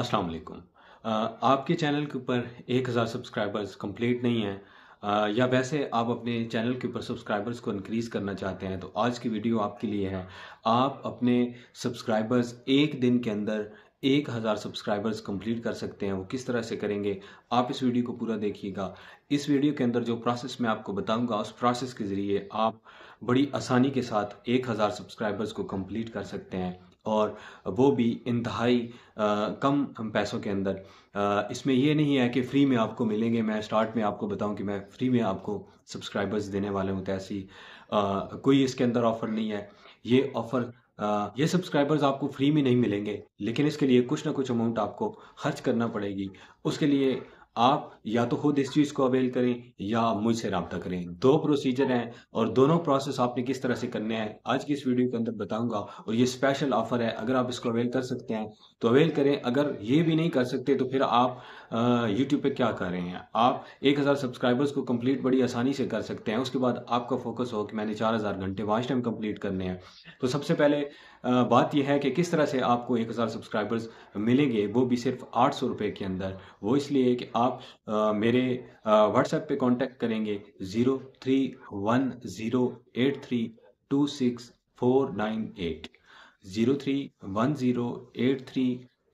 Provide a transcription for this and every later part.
अस्सलाम वालेकुम आपके चैनल के ऊपर एक हज़ार सब्सक्राइबर्स कंप्लीट नहीं है आ, या वैसे आप अपने चैनल के ऊपर सब्सक्राइबर्स को इनक्रीज़ करना चाहते हैं तो आज की वीडियो आपके लिए है आप अपने सब्सक्राइबर्स एक दिन के अंदर एक हज़ार सब्सक्राइबर्स कंप्लीट कर सकते हैं वो किस तरह से करेंगे आप इस वीडियो को पूरा देखिएगा इस वीडियो के अंदर जो प्रोसेस मैं आपको बताऊंगा उस प्रोसेस के ज़रिए आप बड़ी आसानी के साथ एक हज़ार सब्सक्राइबर्स को कंप्लीट कर सकते हैं और वो भी इंतहाई कम पैसों के अंदर इसमें यह नहीं है कि फ्री में आपको मिलेंगे मैं स्टार्ट में आपको बताऊं कि मैं फ्री में आपको सब्सक्राइबर्स देने वाला हूं तैसी कोई इसके अंदर ऑफ़र नहीं है ये ऑफ़र ये सब्सक्राइबर्स आपको फ्री में नहीं मिलेंगे लेकिन इसके लिए कुछ ना कुछ अमाउंट आपको खर्च करना पड़ेगी उसके लिए आप या तो खुद इस चीज़ को अवेल करें या मुझसे रबता करें दो प्रोसीजर हैं और दोनों प्रोसेस आपने किस तरह से करने हैं आज की इस वीडियो के अंदर बताऊंगा और ये स्पेशल ऑफर है अगर आप इसको अवेल कर सकते हैं तो अवेल करें अगर ये भी नहीं कर सकते तो फिर आप यूट्यूब पे क्या कर रहे हैं आप 1000 सब्सक्राइबर्स को कंप्लीट बड़ी आसानी से कर सकते हैं उसके बाद आपका फोकस हो कि मैंने चार घंटे वाच टाइम कंप्लीट करने हैं तो सबसे पहले बात यह है कि किस तरह से आपको एक हज़ार सब्सक्राइबर्स मिलेंगे वो भी सिर्फ आठ सौ रुपये के अंदर वो इसलिए कि आप आ, मेरे व्हाट्सएप पे कांटेक्ट करेंगे zero three one zero eight three two six four nine eight zero three one zero eight three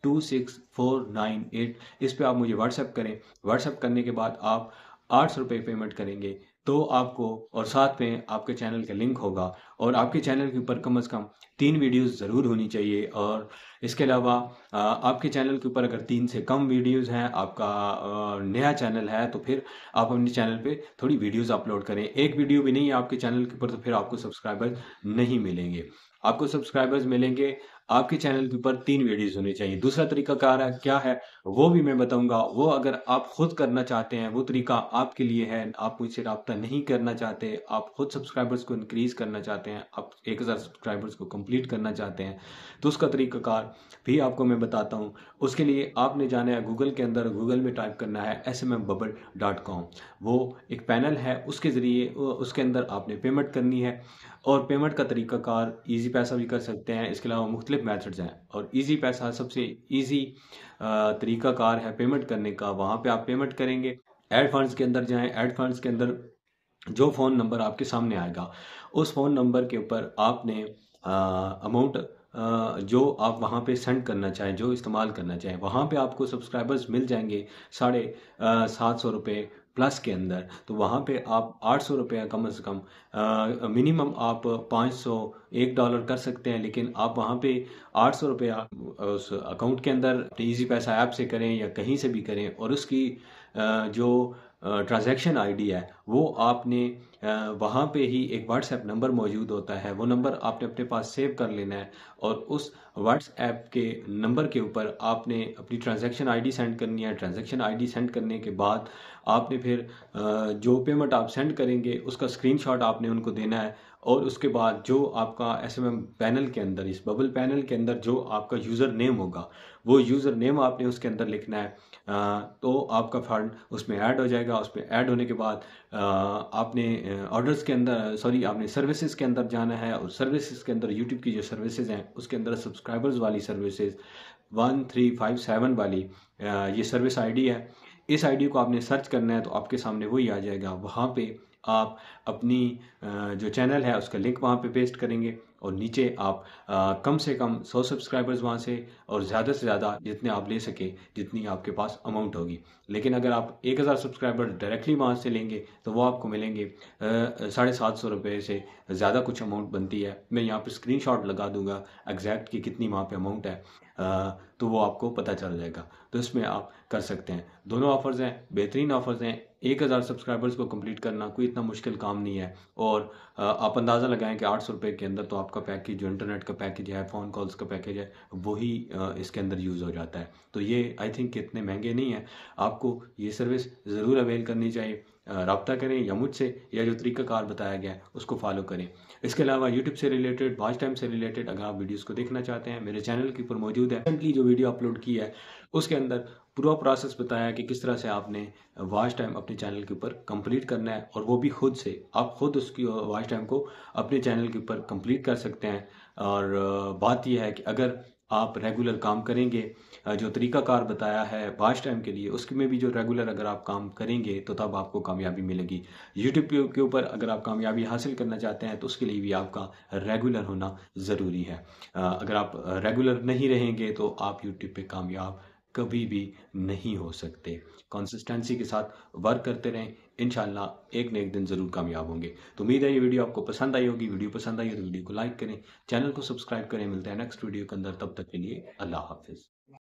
two six four nine eight इस पर आप मुझे व्हाट्सएप करें व्हाट्सएप करने के बाद आप आठ सौ रुपये पेमेंट करेंगे तो आपको और साथ में आपके चैनल का लिंक होगा और आपके चैनल के ऊपर कम से कम तीन वीडियोस ज़रूर होनी चाहिए और इसके अलावा आपके चैनल के ऊपर अगर तीन से कम वीडियोस हैं आपका नया चैनल है तो फिर आप अपने चैनल पे थोड़ी वीडियोस अपलोड करें एक वीडियो भी नहीं है आपके चैनल के ऊपर तो फिर आपको सब्सक्राइबर नहीं मिलेंगे आपको सब्सक्राइबर्स मिलेंगे आपके चैनल के ऊपर तीन वीडियोस होने चाहिए दूसरा तरीका क्या है क्या है वो भी मैं बताऊंगा वो अगर आप खुद करना चाहते हैं वो तरीका आपके लिए है आप मुझसे रबता नहीं करना चाहते आप खुद सब्सक्राइबर्स को इंक्रीज करना चाहते चाहते हैं आप एक हज़ार सब्सक्राइबर्स को कंप्लीट करना चाहते हैं तो उसका तरीकाकार भी आपको मैं बताता हूँ उसके लिए आपने जाना है गूगल के अंदर गूगल में टाइप करना है S M M bubble dot com वो एक पैनल है उसके ज़रिए उसके अंदर आपने पेमेंट करनी है और पेमेंट का तरीकाकार ईजी पैसा भी कर सकते हैं इसके अलावा मुख्तलिफ मैथड्स हैं और ईजी पैसा सबसे ईजी तरीकाकार है पेमेंट करने का वहाँ पर पे आप पेमेंट करेंगे एड फंड्स के अंदर जाएं एड फंड्स के अंदर जो फ़ोन नंबर आपके सामने आएगा उस फ़ोन नंबर के ऊपर आपने अमाउंट जो आप वहाँ पे सेंड करना चाहें जो इस्तेमाल करना चाहें वहाँ पे आपको सब्सक्राइबर्स मिल जाएंगे साढ़े सात सौ रुपये प्लस के अंदर तो वहाँ पे आप आठ सौ रुपये कम से कम मिनिमम आप पाँच सौ एक डॉलर कर सकते हैं लेकिन आप वहाँ पे आठ सौ रुपये उस अकाउंट के अंदर इजी पैसा ऐप से करें या कहीं से भी करें और उसकी आ, जो ट्रांजैक्शन आईडी है वो आपने वहाँ पे ही एक व्हाट्सएप नंबर मौजूद होता है वो नंबर आपने अपने पास सेव कर लेना है और उस व्हाट्सएप के नंबर के ऊपर आपने अपनी ट्रांजैक्शन आईडी सेंड करनी है ट्रांजैक्शन आईडी सेंड करने के बाद आपने फिर जो पेमेंट आप सेंड करेंगे उसका स्क्रीनशॉट आपने उनको देना है और उसके बाद जो आपका एस पैनल के अंदर इस बबल पैनल के अंदर जो आपका यूज़र नेम होगा वो यूज़र नेम आपने उसके अंदर लिखना है तो आपका फंड उसमें ऐड हो जाएगा उसमें ऐड होने के बाद आपने ऑर्डर्स के अंदर सॉरी आपने सर्विसेज के अंदर जाना है और सर्विसेज के अंदर यूट्यूब की जो सर्विसेज हैं उसके अंदर सब्सक्राइबर्स वाली services one three five seven वाली ये सर्विस आईडी है इस आईडी को आपने सर्च करना है तो आपके सामने वही आ जाएगा वहाँ पे आप अपनी जो चैनल है उसका लिंक वहाँ पे पेस्ट करेंगे और नीचे आप आ, कम से कम 100 सब्सक्राइबर्स वहाँ से और ज़्यादा से ज़्यादा जितने आप ले सके जितनी आपके पास अमाउंट होगी लेकिन अगर आप 1000 सब्सक्राइबर डायरेक्टली वहाँ से लेंगे तो वो आपको मिलेंगे साढ़े सात सौ रुपये से ज़्यादा कुछ अमाउंट बनती है मैं यहाँ पर स्क्रीन लगा दूंगा एग्जैक्ट कि कितनी वहाँ पर अमाउंट है आ, तो वो आपको पता चल जाएगा तो इसमें आप कर सकते हैं दोनों ऑफर्स हैं बेहतरीन ऑफर्स हैं एक हज़ार सब्सक्राइबर्स को कंप्लीट करना कोई इतना मुश्किल काम नहीं है और आप अंदाज़ा लगाएं कि आठ सौ रुपये के अंदर तो आप आपका पैकेज जो इंटरनेट का पैकेज है फ़ोन कॉल्स का पैकेज है वही इसके अंदर यूज़ हो जाता है तो ये आई थिंक इतने महंगे नहीं हैं आपको ये सर्विस ज़रूर अवेल करनी चाहिए रबता करें या मुझसे या जो तरीकाकार बताया गया है उसको फॉलो करें इसके अलावा यूट्यूब से रिलेटेड वॉच टाइम से रिलेटेड अगर आप वीडियोज़ को देखना चाहते हैं मेरे चैनल के ऊपर मौजूद है रिसेंटली जो वीडियो अपलोड की है उसके अंदर पूरा प्रोसेस बताया कि किस तरह से आपने वॉच टाइम अपने चैनल के ऊपर कंप्लीट करना है और वो भी खुद से आप खुद उसकी वॉच टाइम को अपने चैनल के ऊपर कंप्लीट कर सकते हैं और बात यह है कि अगर आप रेगुलर काम करेंगे जो तरीकाकार बताया है वाच टाइम के लिए उसमें भी जो रेगुलर अगर आप काम करेंगे तो तब आपको कामयाबी मिलेगी यूट्यूब के ऊपर अगर आप कामयाबी हासिल करना चाहते हैं तो उसके लिए भी आपका रेगुलर होना ज़रूरी है अगर आप रेगुलर नहीं रहेंगे तो आप यूट्यूब पर कामयाब कभी भी नहीं हो सकते कंसिस्टेंसी के साथ वर्क करते रहें इन एक न एक दिन ज़रूर कामयाब होंगे तो उम्मीद है ये वीडियो आपको पसंद आई होगी वीडियो पसंद आई हो तो वीडियो को लाइक करें चैनल को सब्सक्राइब करें मिलते हैं नेक्स्ट वीडियो के अंदर तब तक के लिए अल्लाह हाफिज़